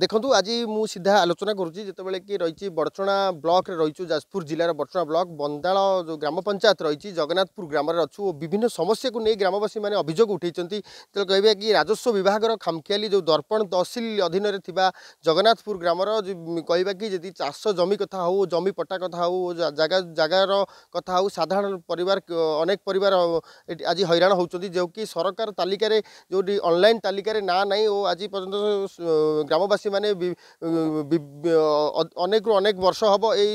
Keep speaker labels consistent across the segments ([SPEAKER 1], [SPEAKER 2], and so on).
[SPEAKER 1] ଦେଖନ୍ତୁ ଆଜି ମୁଁ ସିଧା ଆଲୋଚନା କରୁଛି ଯେତେବେଳେ କି ରହିଛି ବଡ଼ଚଣା ବ୍ଲକରେ ରହିଛୁ ଯାଜପୁର ଜିଲ୍ଲାର ବଡ଼ଚଣା ବ୍ଲକ ବନ୍ଦାଳ ଯେଉଁ ଗ୍ରାମ ପଞ୍ଚାୟତ ରହିଛି ଜଗନ୍ନାଥପୁର ଗ୍ରାମରେ ଅଛୁ ଓ ବିଭିନ୍ନ ସମସ୍ୟାକୁ ନେଇ ଗ୍ରାମବାସୀମାନେ ଅଭିଯୋଗ ଉଠାଇଛନ୍ତି ତେଣୁ କହିବେ କି ରାଜସ୍ୱ ବିଭାଗର ଖାମଖିଆଲି ଯେଉଁ ଦର୍ପଣ ତହସିଲ ଅଧୀନରେ ଥିବା ଜଗନ୍ନାଥପୁର ଗ୍ରାମର କହିବା କି ଯଦି ଚାଷ ଜମି କଥା ହେଉ ଜମି ପଟ୍ଟା କଥା ହେଉ ଜାଗା ଜାଗାର କଥା ହେଉ ସାଧାରଣ ପରିବାର ଅନେକ ପରିବାର ଆଜି ହଇରାଣ ହେଉଛନ୍ତି ଯେଉଁକି ସରକାର ତାଲିକାରେ ଯେଉଁଠି ଅନଲାଇନ୍ ତାଲିକାରେ ନାଁ ନାହିଁ ଓ ଆଜି ପର୍ଯ୍ୟନ୍ତ ଗ୍ରାମବାସୀ ଚାଷୀମାନେ ଅନେକରୁ ଅନେକ ବର୍ଷ ହେବ ଏଇ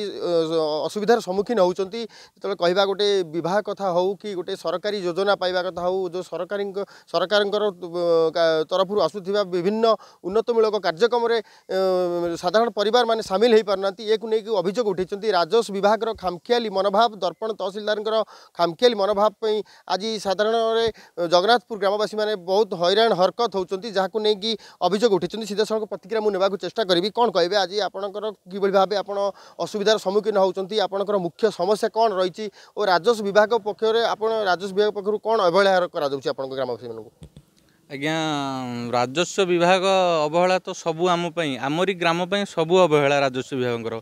[SPEAKER 1] ଅସୁବିଧାର ସମ୍ମୁଖୀନ ହେଉଛନ୍ତି ଯେତେବେଳେ କହିବା ଗୋଟେ ବିବାହ କଥା ହେଉ କି ଗୋଟେ ସରକାରୀ ଯୋଜନା ପାଇବା କଥା ହେଉ ଯେଉଁ ସରକାରୀଙ୍କ ସରକାରଙ୍କର ତରଫରୁ ଆସୁଥିବା ବିଭିନ୍ନ ଉନ୍ନତମୂଳକ କାର୍ଯ୍ୟକ୍ରମରେ ସାଧାରଣ ପରିବାରମାନେ ସାମିଲ ହୋଇପାରୁନାହାନ୍ତି ଏକୁ ନେଇକି ଅଭିଯୋଗ ଉଠାଇଛନ୍ତି ରାଜସ୍ୱ ବିଭାଗର ଖାମଖିଆଲି ମନୋଭାବ ଦର୍ପଣ ତହସିଲଦାରଙ୍କର ଖାମଖିଆଲି ମନୋଭାବ ପାଇଁ ଆଜି ସାଧାରଣରେ ଜଗନ୍ନାଥପୁର ଗ୍ରାମବାସୀମାନେ ବହୁତ ହଇରାଣ ହରକତ ହେଉଛନ୍ତି ଯାହାକୁ ନେଇକି ଅଭିଯୋଗ ଉଠାଇଛନ୍ତି ସିଧାସଳଖ ପ୍ରତିକ୍ରିୟା ଭିତରେ ମୁଁ ନେବାକୁ ଚେଷ୍ଟା କରିବି କ'ଣ କହିବେ ଆଜି ଆପଣଙ୍କର କିଭଳି ଭାବେ ଆପଣ ଅସୁବିଧାର ସମ୍ମୁଖୀନ ହେଉଛନ୍ତି ଆପଣଙ୍କର ମୁଖ୍ୟ ସମସ୍ୟା କ'ଣ ରହିଛି ଓ ରାଜସ୍ୱ ବିଭାଗ ପକ୍ଷରେ ଆପଣ ରାଜସ୍ୱ ବିଭାଗ ପକ୍ଷରୁ କ'ଣ ଅବହେଳା କରାଯାଉଛି ଆପଣଙ୍କ ଗ୍ରାମବାସୀମାନଙ୍କୁ
[SPEAKER 2] ଆଜ୍ଞା ରାଜସ୍ୱ ବିଭାଗ ଅବହେଳା ତ ସବୁ ଆମ ପାଇଁ ଆମରି ଗ୍ରାମ ପାଇଁ ସବୁ ଅବହେଳା ରାଜସ୍ୱ ବିଭାଗଙ୍କର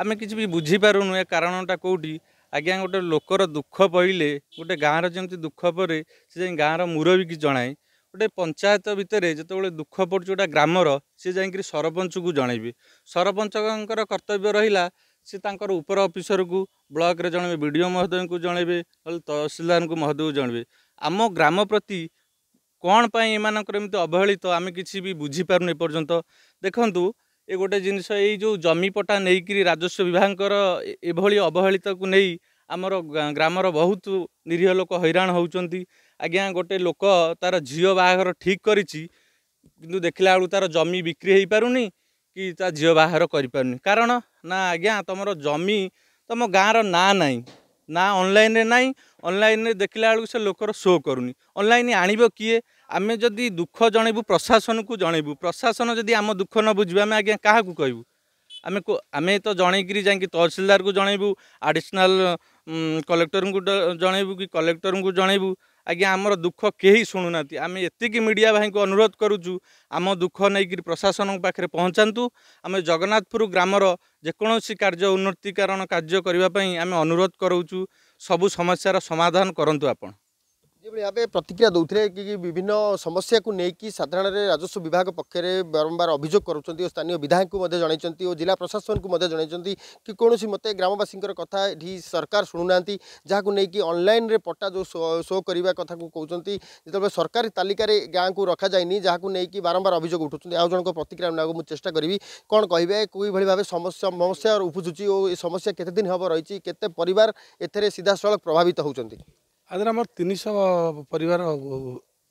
[SPEAKER 2] ଆମେ କିଛି ବି ବୁଝିପାରୁନୁ ଏ କାରଣଟା କେଉଁଠି ଆଜ୍ଞା ଗୋଟେ ଲୋକର ଦୁଃଖ ପଇଲେ ଗୋଟେ ଗାଁର ଯେମିତି ଦୁଃଖ ପରେ ସେ ଯାଇ ଗାଁର ମୁରବିକି ଜଣାଏ ଗୋଟେ ପଞ୍ଚାୟତ ଭିତରେ ଯେତେବେଳେ ଦୁଃଖ ପଡ଼ୁଛି ଗୋଟେ ଗ୍ରାମର ସେ ଯାଇକରି ସରପଞ୍ଚକୁ ଜଣେଇବେ ସରପଞ୍ଚଙ୍କର କର୍ତ୍ତବ୍ୟ ରହିଲା ସେ ତାଙ୍କର ଉପର ଅଫିସରକୁ ବ୍ଲକରେ ଜଣେଇବେ ବି ଡ଼ି ଓ ମହୋଦୟଙ୍କୁ ଜଣେଇବେ ନହେଲେ ତହସିଲଦାରଙ୍କୁ ମହୋଦୟକୁ ଜଣେଇବେ ଆମ ଗ୍ରାମ ପ୍ରତି କ'ଣ ପାଇଁ ଏମାନଙ୍କର ଏମିତି ଅବହେଳିତ ଆମେ କିଛି ବି ବୁଝିପାରୁନି ଏପର୍ଯ୍ୟନ୍ତ ଦେଖନ୍ତୁ ଏ ଗୋଟେ ଜିନିଷ ଏଇ ଯେଉଁ ଜମିପଟା ନେଇକିରି ରାଜସ୍ୱ ବିଭାଗଙ୍କର ଏଭଳି ଅବହେଳିତକୁ ନେଇ ଆମର ଗ୍ରାମର ବହୁତ ନିରୀହ ଲୋକ ହଇରାଣ ହେଉଛନ୍ତି ଆଜ୍ଞା ଗୋଟେ ଲୋକ ତା'ର ଝିଅ ବାହାଘର ଠିକ୍ କରିଛି କିନ୍ତୁ ଦେଖିଲା ବେଳକୁ ତା'ର ଜମି ବିକ୍ରି ହେଇପାରୁନି କି ତା ଝିଅ ବାହାଘର କରିପାରୁନି କାରଣ ନା ଆଜ୍ଞା ତୁମର ଜମି ତୁମ ଗାଁର ନାଁ ନାହିଁ ନା ଅନଲାଇନ୍ରେ ନାହିଁ ଅନଲାଇନ୍ରେ ଦେଖିଲା ବେଳକୁ ସେ ଲୋକର ସୋ କରୁନି ଅନଲାଇନ୍ ଆଣିବ କିଏ ଆମେ ଯଦି ଦୁଃଖ ଜଣେଇବୁ ପ୍ରଶାସନକୁ ଜଣେଇବୁ ପ୍ରଶାସନ ଯଦି ଆମ ଦୁଃଖ ନ ବୁଝିବୁ ଆମେ ଆଜ୍ଞା କାହାକୁ କହିବୁ ଆମେ ଆମେ ତ ଜଣେଇକିରି ଯାଇକି ତହସିଲଦାରକୁ ଜଣେଇବୁ ଆଡ଼ିସନାଲ୍ କଲେକ୍ଟରଙ୍କୁ ଜଣେଇବୁ କି କଲେକ୍ଟରଙ୍କୁ ଜଣେଇବୁ ଆଜ୍ଞା ଆମର ଦୁଃଖ କେହି ଶୁଣୁନାହାନ୍ତି ଆମେ ଏତିକି ମିଡ଼ିଆ ଭାଇଙ୍କୁ ଅନୁରୋଧ କରୁଛୁ ଆମ ଦୁଃଖ ନେଇକରି ପ୍ରଶାସନଙ୍କ ପାଖରେ ପହଞ୍ଚାନ୍ତୁ ଆମେ ଜଗନ୍ନାଥପୁର ଗ୍ରାମର ଯେକୌଣସି କାର୍ଯ୍ୟ ଉନ୍ନତିକରଣ କାର୍ଯ୍ୟ କରିବା ପାଇଁ ଆମେ ଅନୁରୋଧ କରାଉଛୁ ସବୁ ସମସ୍ୟାର ସମାଧାନ କରନ୍ତୁ ଆପଣ
[SPEAKER 1] योभरि भाइ प्रतिक्रिया देउले कि विभिन्न समस्या समस्याको नकि साधारणले राजस्व विभाग पक्षले बारम्बार अभियोग गरु स्थानीय विधायक विधाकु जिल्ला प्रशासनको जाइन्छ कि कसै मते ग्रामवासीको कथा यी सरकार शुणुँदै जहाँको नि अनल पट्टा जो शो सो सो कथाब सरकारी तालिक को रखा जहाँको नि बारम्बार अभियोग उठुन्छ आउँजको प्रतिक्रिया हुनु चेष्टा गरे केभल भा समस्या उपुजु हो यो समस्या केतेदिन हेर्नु केत परिवार सीधा सिधासल प्रभावित हुन्छ
[SPEAKER 3] आधार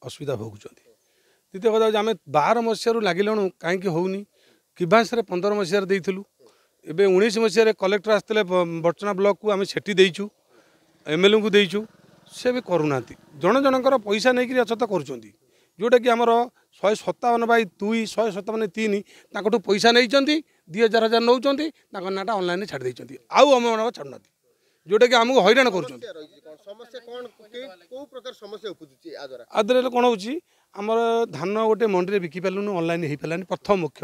[SPEAKER 3] असुविधा भोग्छ द्वितीय कथा बार मसहरू लगिनु कहीँक हौनिभाशले पन्ध्र मसहारु ए उन्स मस कलेक्टर आसिए बटना ब्लक कुनै सठी दिँ एमएलए कु छु सेबेना जनजणको पैसा नै अथवा जोटा कि आम शतावन बय दुई शय सतावन तिन पैसा नै दुई हजार हजार नो नाँटा अनल छाडिदिन्छ आउ अम छाडुँदै ଯେଉଁଟାକି ଆମକୁ ହଇରାଣ କରୁଛନ୍ତି ଆଦ୍ୱାରା କ'ଣ ହେଉଛି ଆମର ଧାନ ଗୋଟେ ମଣ୍ଡିରେ ବିକି ପାରିଲୁନି ଅନଲାଇନ୍ ହେଇପାରିଲାନି ପ୍ରଥମ ମୁଖ୍ୟ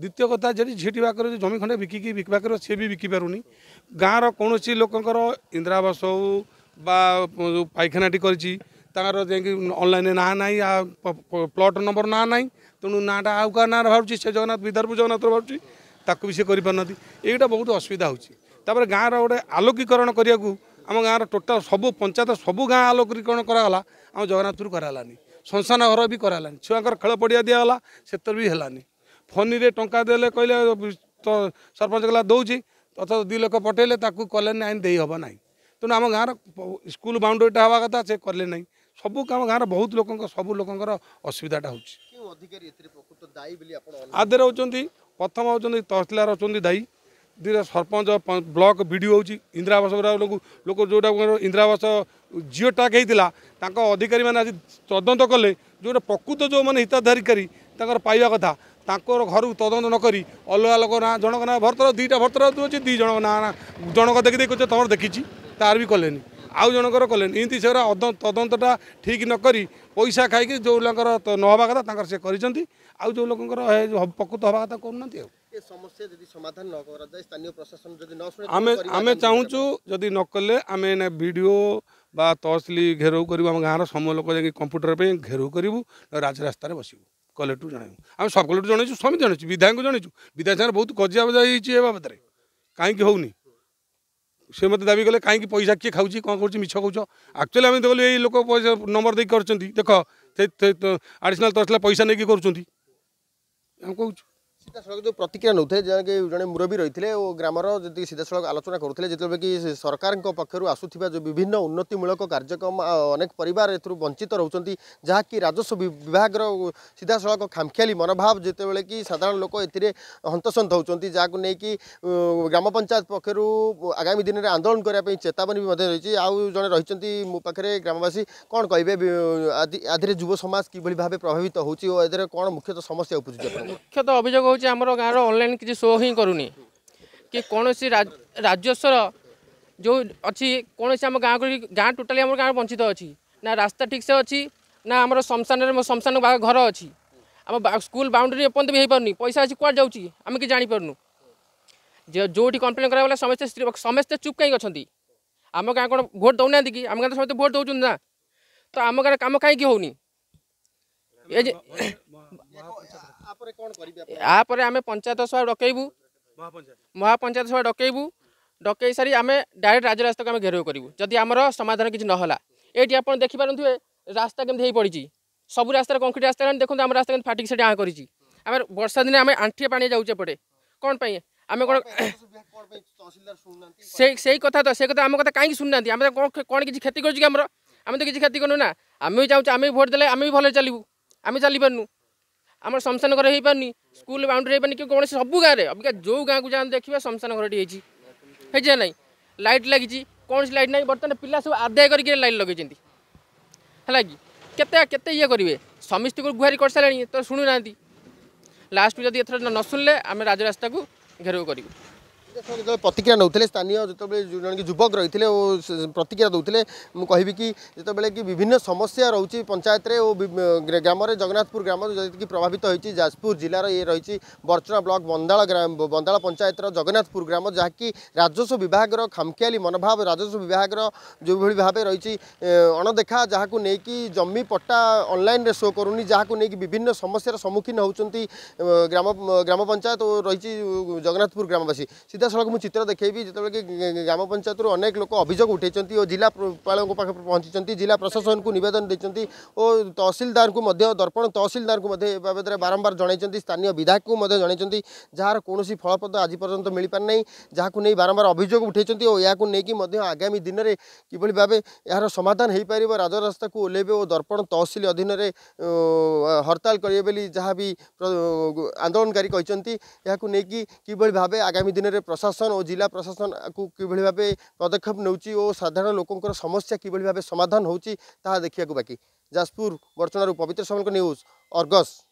[SPEAKER 3] ଦ୍ୱିତୀୟ କଥା ଯଦି ଝିଟି ପାଖରେ ଜମି ଖଣ୍ଡେ ବିକିକି ବିକିବା କରିବ ସେ ବି ବିକି ପାରୁନି ଗାଁର କୌଣସି ଲୋକଙ୍କର ଇନ୍ଦିରାବାସ ହେଉ ବା ପାଇଖାନାଟି କରିଛି ତାଙ୍କର ଯାଇକି ଅନଲାଇନ୍ରେ ନାଁ ନାହିଁ ଆଉ ପ୍ଲଟ୍ ନମ୍ବର ନାଁ ନାହିଁ ତେଣୁ ନାଁଟା ଆଉ କାହା ନାଁରେ ଭାବୁଛି ସେ ଜଗନ୍ନାଥ ବିଦର୍ଭ ଜଗନ୍ନାଥର ଭାବୁଛି ତାକୁ ବି ସେ କରିପାରୁନାହାନ୍ତି ଏଇଟା ବହୁତ ଅସୁବିଧା ହେଉଛି ତାପରେ ଗାଁର ଗୋଟେ ଆଲୋକୀକରଣ କରିବାକୁ ଆମ ଗାଁର ଟୋଟାଲ ସବୁ ପଞ୍ଚାୟତ ସବୁ ଗାଁ ଆଲୋକୀକରଣ କରାଗଲା ଆମ ଜଗନ୍ନାଥପୁର କରାଗଲାନି ଶ୍ମଶାନ ଘର ବି କରାଗଲାନି ଛୁଆଙ୍କର ଖେଳ ପଡ଼ିଆ ଦିଆଗଲା ସେତେ ବି ହେଲାନି ଫନିରେ ଟଙ୍କା ଦେଲେ କହିଲେ ତ ସରପଞ୍ଚ କହିଲା ଦେଉଛି ତଥା ଦୁଇ ଲୋକ ପଠେଇଲେ ତାକୁ କଲେ ନାଇଁ ଦେଇ ହେବ ନାହିଁ ତେଣୁ ଆମ ଗାଁର ସ୍କୁଲ ବାଉଣ୍ଡରୀଟା ହେବା କଥା ସେ କଲେ ନାହିଁ ସବୁ କାମ ଗାଁର ବହୁତ ଲୋକଙ୍କ ସବୁ ଲୋକଙ୍କର ଅସୁବିଧାଟା ହେଉଛି ଆଦେ ରହୁଛନ୍ତି ପ୍ରଥମ ହେଉଛନ୍ତି ତହସିଲଦାର ହେଉଛନ୍ତି ଦାୟୀ ଦୁଇଟା sarpanch block B D O ହେଉଛି ଇନ୍ଦିରାବାସ ଲୋକ ଲୋକ ଯେଉଁଟା ଇନ୍ଦିରାବାସ ଜିଓ ଟ୍ୟାକ୍ ହେଇଥିଲା ତାଙ୍କ ଅଧିକାରୀମାନେ ଆଜି ତଦନ୍ତ କଲେ ଯେଉଁଟା ପ୍ରକୃତ ଯେଉଁମାନେ ହିତାଧିକାରୀ ତାଙ୍କର ପାଇବା କଥା ତାଙ୍କର ଘରକୁ ତଦନ୍ତ ନକରି ଅଲଗା ଲୋକ ନାଁ ଜଣଙ୍କ ନାଁ ଭର୍ତ୍ତର ଦୁଇଟା ଭର୍ତ୍ତର ଅଛି ଦୁଇ ଜଣଙ୍କ ନାଁ ଜଣଙ୍କ ଦେଖି ଦେଖିଦେଇ କହୁଛ ତମର ଦେଖିଛି ତାର ବି କଲେନି ଆଉ ଜଣଙ୍କର କଲେନି ଏମିତି ସେଗୁରା ତଦନ୍ତଟା ଠିକ୍ ନକରି ପଇସା ଖାଇକି ଯେଉଁ ଲୋକଙ୍କର ନ ହେବା କଥା ତାଙ୍କର ସେ କରିଛନ୍ତି ଆଉ ଯେଉଁ ଲୋକଙ୍କର ପ୍ରକୃତ ହେବା କଥା
[SPEAKER 1] କରୁନାହାନ୍ତି ଆଉ ଆମେ ଆମେ
[SPEAKER 3] ଚାହୁଁଛୁ ଯଦି ନ କଲେ ଆମେ ଏଇନା ଭିଡ଼ିଓ ବା ତହସିଲି ଘେରାଉ କରିବୁ ଆମ ଗାଁର ସମୂହ ଲୋକ ଯାଇକି କମ୍ପ୍ୟୁଟର ପାଇଁ ଘେରାଉ କରିବୁ ରାଜରାସ୍ତାରେ ବସିବୁ କଲେକ୍ଟରକୁ ଜଣାଇବୁ ଆମେ ସବ୍ କଲେକ୍ଟର ଜଣେଇଛୁ ସମିତି ଜଣେଇଛୁ ବିଧାୟକଙ୍କୁ ଜଣେଇଛୁ ବିଧାୟକ ସାଙ୍ଗରେ ବହୁତ ଗଜିଆ ବଜା ହେଇଛି ଏ ବାବଦରେ କାହିଁକି ହେଉନି ସେ ମୋତେ ଦାବି କଲେ କାହିଁକି ପଇସା କିଏ ଖାଉଛି କ'ଣ କରୁଛି ମିଛ କହୁଛ ଆକ୍ଚୁଆଲି ଆମେ କହିଲୁ ଏଇ ଲୋକ ପଇସା ନମ୍ବର ଦେଇକି କରୁଛନ୍ତି ଦେଖ ଆଡ଼ିସନାଲ୍ ତହସିଲା ପଇସା ନେଇକି କରୁଛନ୍ତି ଆମେ କହୁଛୁ
[SPEAKER 1] ସିଧାସଳଖ ଯେଉଁ ପ୍ରତିକ୍ରିୟା ନେଉଥିଲେ ଯାହାକି ଜଣେ ମୁରବୀ ରହିଥିଲେ ଓ ଗ୍ରାମର ଯଦି ସିଧାସଳଖ ଆଲୋଚନା କରୁଥିଲେ ଯେତେବେଳେ କି ସରକାରଙ୍କ ପକ୍ଷରୁ ଆସୁଥିବା ଯେଉଁ ବିଭିନ୍ନ ଉନ୍ନତିମୂଳକ କାର୍ଯ୍ୟକ୍ରମ ଅନେକ ପରିବାର ଏଥିରୁ ବଞ୍ଚିତ ରହୁଛନ୍ତି ଯାହାକି ରାଜସ୍ୱ ବିଭାଗର ସିଧାସଳଖ ଖାମଖିଆଲି ମନୋଭାବ ଯେତେବେଳେ କି ସାଧାରଣ ଲୋକ ଏଥିରେ ହନ୍ତସନ୍ତ ହେଉଛନ୍ତି ଯାହାକୁ ନେଇକି ଗ୍ରାମ ପଞ୍ଚାୟତ ପକ୍ଷରୁ ଆଗାମୀ ଦିନରେ ଆନ୍ଦୋଳନ କରିବା ପାଇଁ ଚେତାବନୀ ବି ମଧ୍ୟ ରହିଛି ଆଉ ଜଣେ ରହିଛନ୍ତି ମୋ ପାଖରେ ଗ୍ରାମବାସୀ କ'ଣ କହିବେ ଆଧିରେ ଯୁବ ସମାଜ କିଭଳି ଭାବେ ପ୍ରଭାବିତ ହେଉଛି ଓ ଏଥିରେ କ'ଣ ମୁଖ୍ୟତଃ ସମସ୍ୟା ଉପୁଜୁଛି
[SPEAKER 4] ମୁଖ୍ୟତଃ ଅଭିଯୋଗ ହେଉଛି ଆମର ଗାଁର ଅନଲାଇନ୍ କିଛି ଶୋ ହିଁ କରୁନି କି କୌଣସି ରାଜସ୍ୱର ଯେଉଁ ଅଛି କୌଣସି ଆମ ଗାଁକୁ ଗାଁ ଟୋଟାଲି ଆମର ଗାଁ ବଞ୍ଚିତ ଅଛି ନା ରାସ୍ତା ଠିକ୍ସେ ଅଛି ନା ଆମର ଶମଶାନରେ ମୋ ଶମଶାନ ଘର ଅଛି ଆମ ସ୍କୁଲ ବାଉଣ୍ଡରୀ ଏପର୍ଯ୍ୟନ୍ତ ବି ହେଇପାରୁନି ପଇସା ଅଛି କୁଆଡ଼େ ଯାଉଛି ଆମେ କିଛି ଜାଣିପାରୁନୁ ଯେଉଁଠି କମ୍ପ୍ଲେନ୍ କରାଗଲା ସମସ୍ତେ ସମସ୍ତେ ଚୁପ୍ କାହିଁକି ଅଛନ୍ତି ଆମ ଗାଁ କ'ଣ ଭୋଟ୍ ଦେଉନାହାନ୍ତି କି ଆମ ଗାଁ ସମସ୍ତେ ଭୋଟ୍ ଦେଉଛନ୍ତି ନା ତ ଆମ ଗାଁରେ କାମ କାହିଁକି ହେଉନି ଏ ଯେ
[SPEAKER 1] ଏହାପରେ
[SPEAKER 4] ଆମେ ପଞ୍ଚାୟତ ସଭା ଡକେଇବୁ ମହାପଞ୍ଚାୟତ ସଭା ଡକେଇବୁ ଡକେଇ ସାରି ଆମେ ଡାଇରେକ୍ଟ ରାଜରାସ୍ତାକୁ ଆମେ ଘେରାଉ କରିବୁ ଯଦି ଆମର ସମାଧାନ କିଛି ନହେଲା ଏଇଠି ଆପଣ ଦେଖିପାରୁଥିବେ ରାସ୍ତା କେମିତି ହେଇପଡ଼ିଛି ସବୁ ରାସ୍ତାରେ କଂକ୍ରିଟ୍ ରାସ୍ତା ହେଲାଣି ଦେଖନ୍ତୁ ଆମ ରାସ୍ତା କେମିତି ଫାଟିକି ସେଠି ଆଁ କରିଛି ଆମେ ବର୍ଷା ଦିନେ ଆମେ ଆଣ୍ଠିଏ ପାଣି ଯାଉଛେ ଏପଟେ କ'ଣ ପାଇଁ ଆମେ କ'ଣ ସେଇ ସେଇ କଥା ତ ସେ କଥା ଆମ କଥା କାହିଁକି ଶୁଣୁନାହାନ୍ତି ଆମେ କ'ଣ କିଛି କ୍ଷତି କରୁଛୁ କି ଆମର ଆମେ ତ କିଛି କ୍ଷତି କରୁନୁ ନା ଆମେ ବି ଚାହୁଁଛୁ ଆମେ ବି ଭୋଟ୍ ଦେଲେ ଆମେ ବି ଭଲରେ ଚାଲିବୁ ଆମେ ଚାଲିପାରୁନୁ আমার ଶ୍ମଶାନ ଘର ହେଇପାରୁନି ସ୍କୁଲ ବାଉଣ୍ଡରୀ ହେଇପାରୁନି କି କୌଣସି ସବୁ ଗାଁରେ ଅବିକା ଯେଉଁ ଗାଁକୁ ଯାଆନ୍ତୁ ଦେଖିବା ଶ୍ମଶାନ ଘରଟି ହେଇଛି ହେଇଛି ନା ନାହିଁ ଲାଇଟ୍ ଲାଗିଛି କୌଣସି ଲାଇଟ୍ ନାହିଁ ବର୍ତ୍ତମାନ ପିଲା ସବୁ ଆଦାୟ କରିକି ଲାଇଟ୍ ଲଗେଇଛନ୍ତି ହେଲା କି କେତେ କେତେ ଇଏ କରିବେ ସମିସ୍ତିକୁ ଗୁହାରି କରିସାରିଲାଣି ତ ଶୁଣୁନାହାନ୍ତି ଲାଷ୍ଟକୁ ଯଦି ଏଥର ନ ଶୁଣିଲେ ଆମେ ରାଜରାସ୍ତାକୁ ଘେରାଉ କରିବୁ
[SPEAKER 1] प्रतिक्रिया नै स्थानीय जनक जुवक रहेछ प्रतिक्रिया दोले मि कि जति बेले कि विभिन्न समस्या पंचायत पञ्चायतले ग्राम जगन्नाथपुर ग्राम जति प्रभावित हुन्छ जाजपुर जे र बर्चा ब्लक बन्दा बन्दा पञ्चायत र जगन्नाथपुर ग्राम जहाँक राजस्व विभाग र खाखिया मनोभाव राजस्व विभाग र जोभी भावे र अणदेखा को नै कि जमिप्टा अनल सो कुनि जहाँको नि विभिन्न समस्यार सम्मुखीन हौ ग्राम ग्राम पंचायत जगन्नाथपुर ग्रामवासी सिधा ସିଧାସଳଖ ମୁଁ ଚିତ୍ର ଦେଖାଇବି ଯେତେବେଳେ କି ଗ୍ରାମ ପଞ୍ଚାୟତରୁ ଅନେକ ଲୋକ ଅଭିଯୋଗ ଉଠାଇଛନ୍ତି ଓ ଜିଲ୍ଲାପାଳଙ୍କ ପାଖରେ ପହଞ୍ଚିଛନ୍ତି ଜିଲ୍ଲା ପ୍ରଶାସନକୁ ନିବେଦନ ଦେଇଛନ୍ତି ଓ ତହସିଲଦାରଙ୍କୁ ମଧ୍ୟ ଦର୍ପଣ ତହସିଲଦାରଙ୍କୁ ମଧ୍ୟ ଏ ବାବଦରେ ବାରମ୍ବାର ଜଣାଇଛନ୍ତି ସ୍ଥାନୀୟ ବିଧାୟକଙ୍କୁ ମଧ୍ୟ ଜଣାଇଛନ୍ତି ଯାହାର କୌଣସି ଫଳପ୍ରଦ ଆଜି ପର୍ଯ୍ୟନ୍ତ ମିଳିପାରିନାହିଁ ଯାହାକୁ ନେଇ ବାରମ୍ବାର ଅଭିଯୋଗ ଉଠାଇଛନ୍ତି ଓ ଏହାକୁ ନେଇକି ମଧ୍ୟ ଆଗାମୀ ଦିନରେ କିଭଳି ଭାବେ ଏହାର ସମାଧାନ ହୋଇପାରିବ ରାଜରାସ୍ତାକୁ ଓହ୍ଲାଇବେ ଓ ଦର୍ପଣ ତହସିଲ ଅଧୀନରେ ହରତାଳ କରିବେ ବୋଲି ଯାହା ବି ଆନ୍ଦୋଳନକାରୀ କହିଛନ୍ତି ଏହାକୁ ନେଇକି କିଭଳି ଭାବେ ଆଗାମୀ ଦିନରେ প্রশাসন ও জেলা প্রশাসনকে কিভাবে ভাবে পদক্ষেপ নেଉଛି ও সাধারণ লোকর সমস্যা কিভাবে ভাবে সমাধান হচ্ছে তাহা দেখা বাকি যাজপুর বর্তমান পবিত্র সামন্ত নিউজ অর্গস